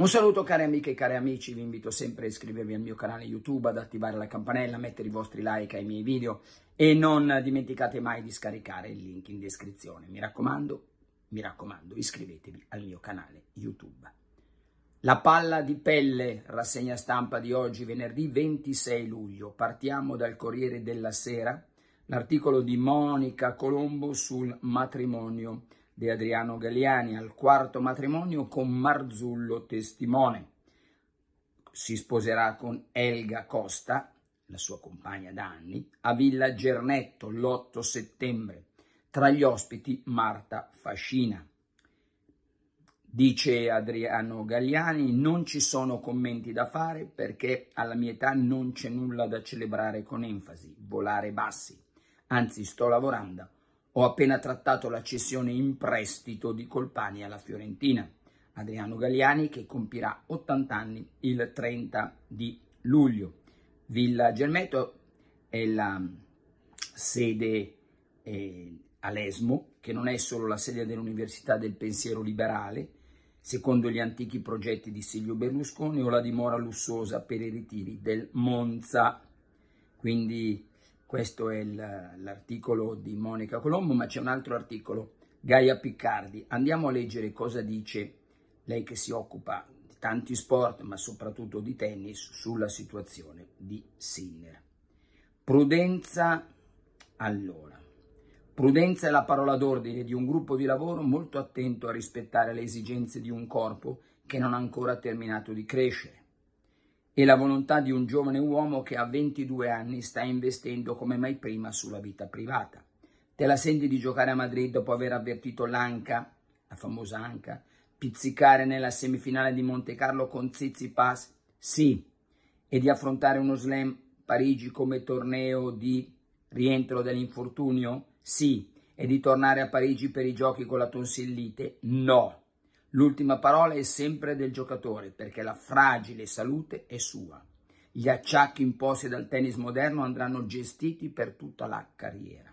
Un saluto cari amiche e cari amici, vi invito sempre a iscrivervi al mio canale YouTube, ad attivare la campanella, a mettere i vostri like ai miei video e non dimenticate mai di scaricare il link in descrizione. Mi raccomando, mi raccomando, iscrivetevi al mio canale YouTube. La palla di pelle, rassegna stampa di oggi, venerdì 26 luglio. Partiamo dal Corriere della Sera, l'articolo di Monica Colombo sul matrimonio di Adriano Galiani al quarto matrimonio con Marzullo Testimone. Si sposerà con Elga Costa, la sua compagna da anni, a Villa Gernetto l'8 settembre. Tra gli ospiti Marta Fascina. Dice Adriano Galliani, non ci sono commenti da fare perché alla mia età non c'è nulla da celebrare con enfasi, volare bassi. Anzi, sto lavorando ho appena trattato la cessione in prestito di Colpani alla Fiorentina. Adriano Galliani che compirà 80 anni il 30 di luglio. Villa Gelmetto è la mm, sede eh, a Lesmo, che non è solo la sede dell'Università del Pensiero Liberale, secondo gli antichi progetti di Silvio Berlusconi, o la dimora lussuosa per i ritiri del Monza. Quindi questo è l'articolo di Monica Colombo, ma c'è un altro articolo, Gaia Piccardi. Andiamo a leggere cosa dice lei che si occupa di tanti sport, ma soprattutto di tennis, sulla situazione di Sinner. Prudenza, allora. Prudenza è la parola d'ordine di un gruppo di lavoro molto attento a rispettare le esigenze di un corpo che non ha ancora terminato di crescere e la volontà di un giovane uomo che a 22 anni sta investendo come mai prima sulla vita privata. Te la senti di giocare a Madrid dopo aver avvertito l'Anca, la famosa Anca, pizzicare nella semifinale di Monte Carlo con Pass? Sì, e di affrontare uno slam Parigi come torneo di rientro dall'infortunio? Sì, e di tornare a Parigi per i giochi con la tonsillite? No. L'ultima parola è sempre del giocatore perché la fragile salute è sua. Gli acciacchi imposti dal tennis moderno andranno gestiti per tutta la carriera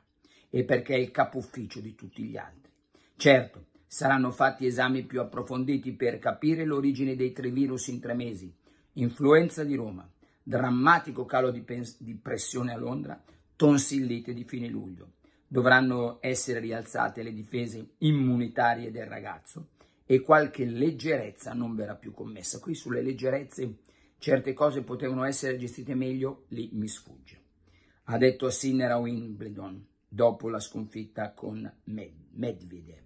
e perché è il capo ufficio di tutti gli altri. Certo, saranno fatti esami più approfonditi per capire l'origine dei tre virus in tre mesi, influenza di Roma, drammatico calo di, di pressione a Londra, tonsillite di fine luglio. Dovranno essere rialzate le difese immunitarie del ragazzo e qualche leggerezza non verrà più commessa. Qui sulle leggerezze certe cose potevano essere gestite meglio, lì mi sfugge. Ha detto a Sinner a Wimbledon dopo la sconfitta con Medvedev.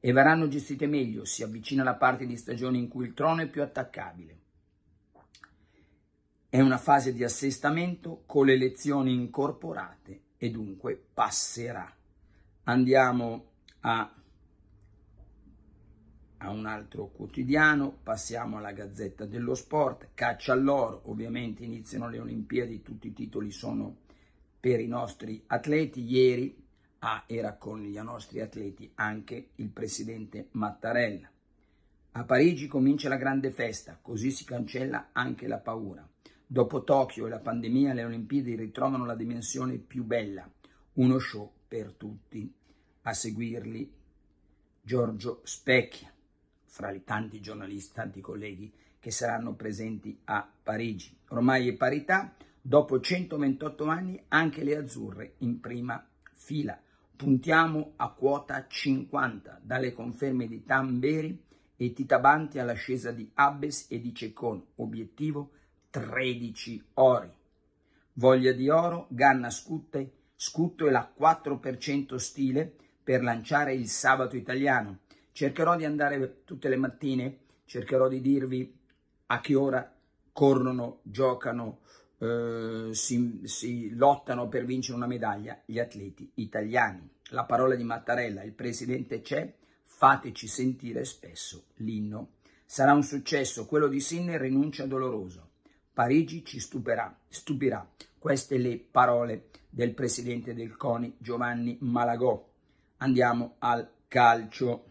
E verranno gestite meglio, si avvicina la parte di stagione in cui il trono è più attaccabile. È una fase di assestamento con le lezioni incorporate e dunque passerà. Andiamo a a un altro quotidiano, passiamo alla Gazzetta dello Sport, caccia all'oro, ovviamente iniziano le Olimpiadi, tutti i titoli sono per i nostri atleti. Ieri ah, era con i nostri atleti anche il presidente Mattarella. A Parigi comincia la grande festa, così si cancella anche la paura. Dopo Tokyo e la pandemia le Olimpiadi ritrovano la dimensione più bella, uno show per tutti. A seguirli Giorgio Specchia fra i tanti giornalisti, tanti colleghi che saranno presenti a Parigi. Ormai è parità, dopo 128 anni anche le azzurre in prima fila. Puntiamo a quota 50, dalle conferme di Tamberi e Titabanti all'ascesa di Abbes e di Ceccon, obiettivo 13 ori. Voglia di oro, Ganna Scutte, Scutto e la 4% stile per lanciare il sabato italiano, Cercherò di andare tutte le mattine, cercherò di dirvi a che ora corrono, giocano, eh, si, si lottano per vincere una medaglia gli atleti italiani. La parola di Mattarella, il presidente c'è, fateci sentire spesso l'inno. Sarà un successo, quello di Sinner rinuncia doloroso. Parigi ci stupirà, stupirà. Queste le parole del presidente del CONI Giovanni Malagò. Andiamo al calcio.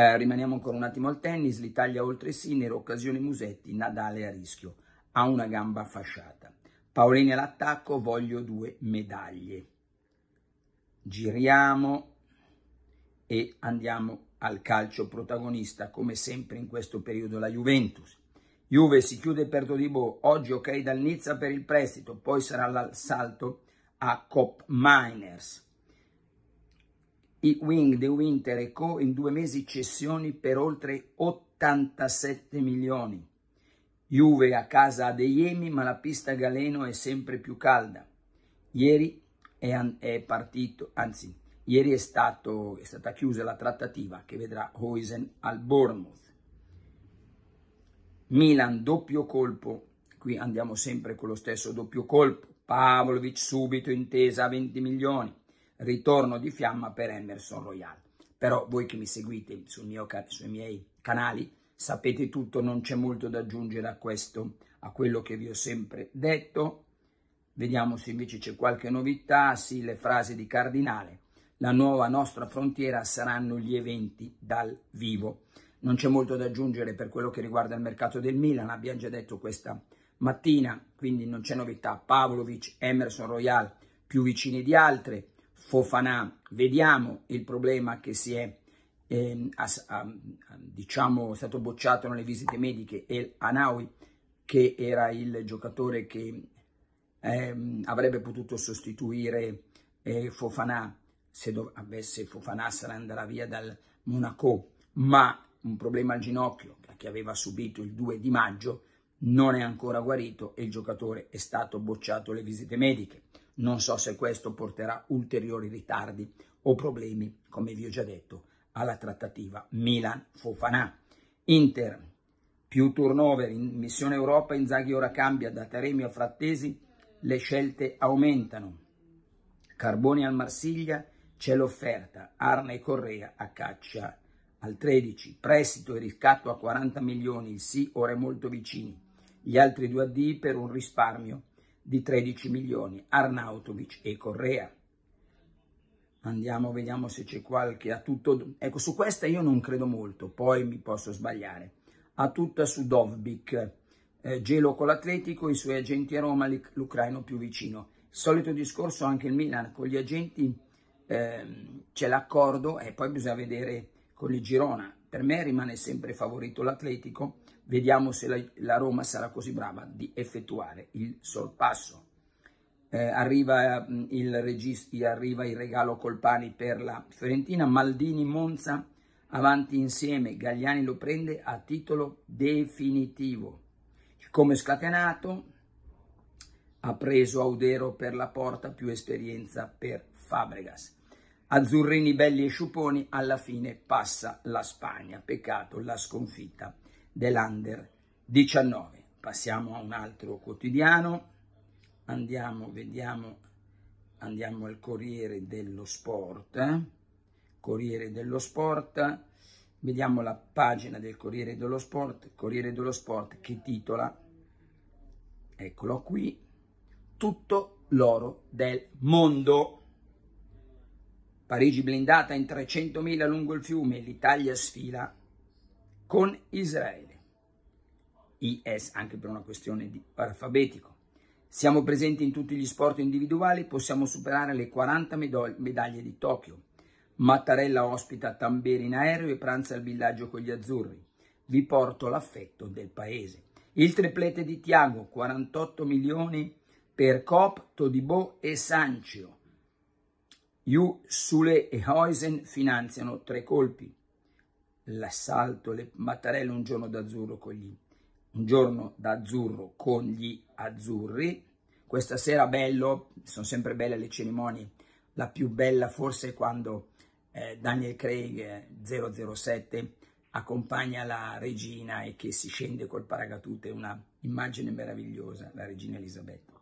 Eh, rimaniamo ancora un attimo al tennis, l'Italia oltre Sinner, occasione Musetti, Nadale a rischio, ha una gamba fasciata. Paolini all'attacco, voglio due medaglie. Giriamo e andiamo al calcio protagonista, come sempre in questo periodo la Juventus. Juve si chiude per Todibo, oggi ok dal Nizza per il prestito, poi sarà l'assalto a Cop Miners i Wing di Winter e Co. in due mesi cessioni per oltre 87 milioni. Juve a casa a Deiemi, ma la pista Galeno è sempre più calda. Ieri è, è partito, anzi, ieri è, stato, è, stata chiusa la trattativa che vedrà Hoisen al Bournemouth. Milan doppio colpo, qui andiamo sempre con lo stesso doppio colpo. Pavlovic subito intesa a 20 milioni. Ritorno di fiamma per Emerson Royal. Però voi che mi seguite mio, sui miei canali sapete tutto, non c'è molto da aggiungere a questo, a quello che vi ho sempre detto. Vediamo se invece c'è qualche novità, sì, le frasi di Cardinale. La nuova nostra frontiera saranno gli eventi dal vivo. Non c'è molto da aggiungere per quello che riguarda il mercato del Milan, abbiamo già detto questa mattina, quindi non c'è novità. Pavlovic, Emerson Royal più vicini di altre, Fofanà, vediamo il problema che si è eh, a, a, diciamo, stato bocciato nelle visite mediche e Anawi, che era il giocatore che eh, avrebbe potuto sostituire eh, Fofanà se dov- avesse Fofanà se ne via dal Monaco, ma un problema al ginocchio che aveva subito il 2 di maggio non è ancora guarito e il giocatore è stato bocciato alle visite mediche. Non so se questo porterà ulteriori ritardi o problemi, come vi ho già detto, alla trattativa Milan-Fofanà. Inter, più turnover in missione Europa, Inzaghi ora cambia da Taremi a Frattesi, le scelte aumentano. Carboni al Marsiglia, c'è l'offerta, Arna e Correa a caccia al 13, prestito e riscatto a 40 milioni, il sì ora è molto vicini, gli altri due addi per un risparmio di 13 milioni, Arnautovic e Correa. Andiamo, vediamo se c'è qualche a tutto... Ecco, su questa io non credo molto, poi mi posso sbagliare. A tutta su Dovbik, eh, gelo con l'Atletico, i suoi agenti a Roma, l'Ucraino più vicino. Solito discorso anche il Milan, con gli agenti eh, c'è l'accordo e poi bisogna vedere con il Girona. Per me rimane sempre favorito l'Atletico, Vediamo se la, la Roma sarà così brava di effettuare il sorpasso. Eh, arriva, mm, il registi, arriva il regalo Colpani per la Fiorentina, Maldini, Monza, avanti insieme, Gagliani lo prende a titolo definitivo. Come scatenato ha preso Audero per la porta, più esperienza per Fabregas. Azzurrini, Belli e Sciuponi, alla fine passa la Spagna, peccato la sconfitta dell'Under 19. Passiamo a un altro quotidiano, andiamo, vediamo, andiamo al Corriere dello Sport, eh? Corriere dello Sport, vediamo la pagina del Corriere dello Sport, Corriere dello Sport che titola, eccolo qui, tutto l'oro del mondo. Parigi blindata in 300.000 lungo il fiume, l'Italia sfila con Israele. IS anche per una questione di alfabetico. Siamo presenti in tutti gli sport individuali, possiamo superare le 40 medaglie di Tokyo. Mattarella ospita Tamberi in aereo e pranza al villaggio con gli azzurri. Vi porto l'affetto del paese. Il triplete di Tiago, 48 milioni per Cop, Todibo e Sancio. Ju, Sule e Heusen finanziano tre colpi. L'assalto, le Mattarella un giorno d'azzurro con gli un giorno da azzurro con gli azzurri. Questa sera bello, sono sempre belle le cerimonie, la più bella forse è quando eh, Daniel Craig 007 eh, accompagna la regina e che si scende col paracadute, una immagine meravigliosa, la regina Elisabetta.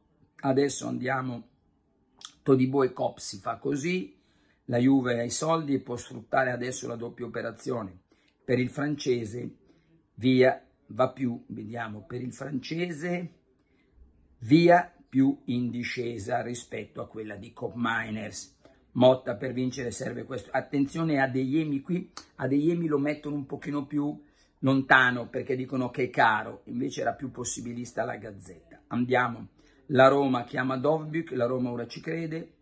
Adesso andiamo, Todibo e Cop si fa così, la Juve ha i soldi e può sfruttare adesso la doppia operazione. Per il francese via va più, vediamo, per il francese, via più in discesa rispetto a quella di Cop Miners. Motta per vincere serve questo. Attenzione a Deiemi qui, a Deiemi lo mettono un pochino più lontano perché dicono che è caro, invece era più possibilista la Gazzetta. Andiamo, la Roma chiama Dovbuk, la Roma ora ci crede,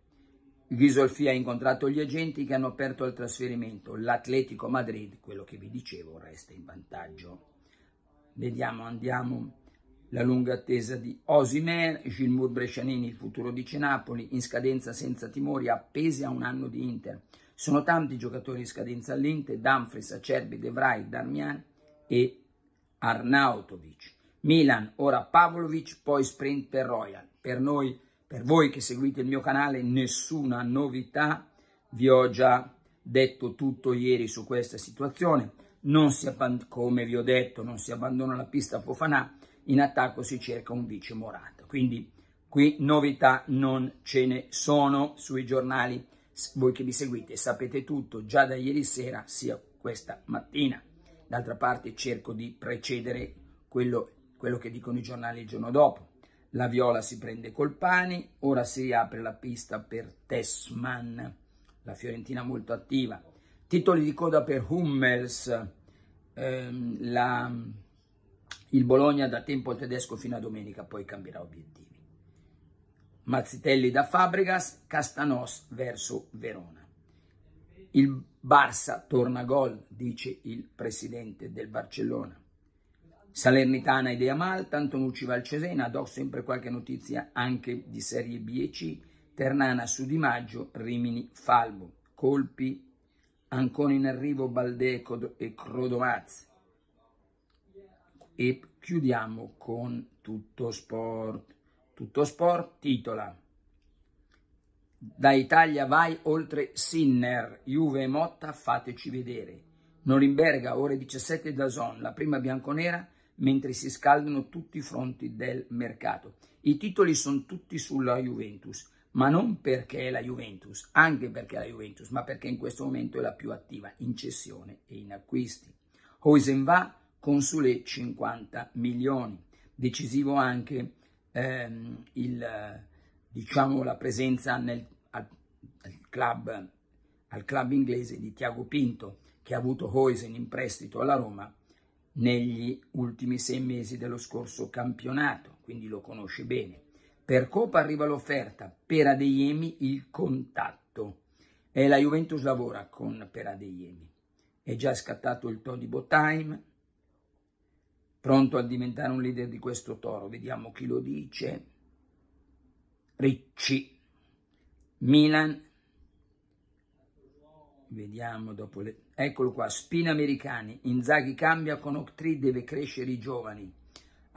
Ghisolfi ha incontrato gli agenti che hanno aperto al trasferimento, l'Atletico Madrid, quello che vi dicevo, resta in vantaggio vediamo, andiamo la lunga attesa di Osimer, Gilmour Brescianini, il futuro di Napoli, in scadenza senza timori, appesi a un anno di Inter. Sono tanti i giocatori in scadenza all'Inter, Dumfries, Acerbi, Devrai, Darmian e Arnautovic. Milan, ora Pavlovic, poi sprint per Royal. Per noi, per voi che seguite il mio canale, nessuna novità, vi ho già detto tutto ieri su questa situazione abband- come vi ho detto, non si abbandona la pista a in attacco si cerca un vice Morata. Quindi qui novità non ce ne sono sui giornali. Voi che mi seguite sapete tutto già da ieri sera, sia questa mattina. D'altra parte cerco di precedere quello, quello che dicono i giornali il giorno dopo. La Viola si prende col pane, ora si riapre la pista per Tessman, la Fiorentina molto attiva. Titoli di coda per Hummels, ehm, la, il Bologna da tempo al tedesco fino a domenica, poi cambierà obiettivi. Mazzitelli da Fabregas, Castanos verso Verona. Il Barça torna gol, dice il presidente del Barcellona. Salernitana idea Malta, Antonucci va al Cesena, do sempre qualche notizia anche di Serie B e C, Ternana su Di Maggio, Rimini Falbo, colpi ancora in arrivo Baldeco e Crodoaz. E chiudiamo con Tutto Sport. Tutto Sport titola Da Italia vai oltre Sinner, Juve e Motta fateci vedere. Norimberga, ore 17 da Zon, la prima bianconera mentre si scaldano tutti i fronti del mercato. I titoli sono tutti sulla Juventus ma non perché è la Juventus, anche perché è la Juventus, ma perché in questo momento è la più attiva in cessione e in acquisti. Hoisen va con Sule 50 milioni, decisivo anche ehm, il, diciamo, la presenza nel, al, al, club, al club inglese di Tiago Pinto, che ha avuto Hoisen in prestito alla Roma negli ultimi sei mesi dello scorso campionato, quindi lo conosce bene. Per Coppa arriva l'offerta, per Adeyemi il contatto. E la Juventus lavora con per Adeyemi. È già scattato il Todibo Time, pronto a diventare un leader di questo toro. Vediamo chi lo dice. Ricci, Milan, vediamo dopo le... Eccolo qua, Spina americani, Inzaghi cambia con Octree, deve crescere i giovani.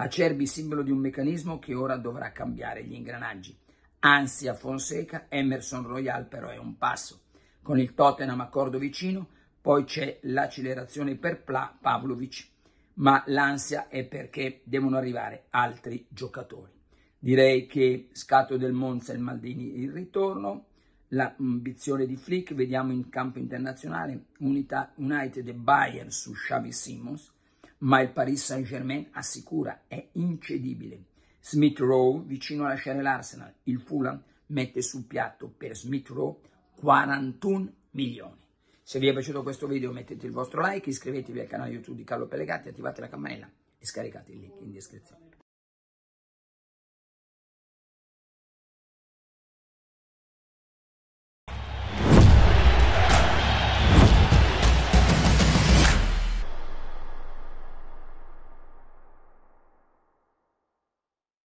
Acerbi simbolo di un meccanismo che ora dovrà cambiare gli ingranaggi. Ansia Fonseca, Emerson Royal però è un passo. Con il Tottenham accordo vicino, poi c'è l'accelerazione per Pla Pavlovic, ma l'ansia è perché devono arrivare altri giocatori. Direi che scatto del Monza e il Maldini il ritorno, l'ambizione di Flick, vediamo in campo internazionale, Unità United e Bayern su Xavi Simons, ma il Paris Saint-Germain assicura, è incedibile. Smith Rowe vicino a lasciare l'Arsenal, il Fulham mette sul piatto per Smith Rowe 41 milioni. Se vi è piaciuto questo video mettete il vostro like, iscrivetevi al canale YouTube di Carlo Pellegatti, attivate la campanella e scaricate il link in descrizione.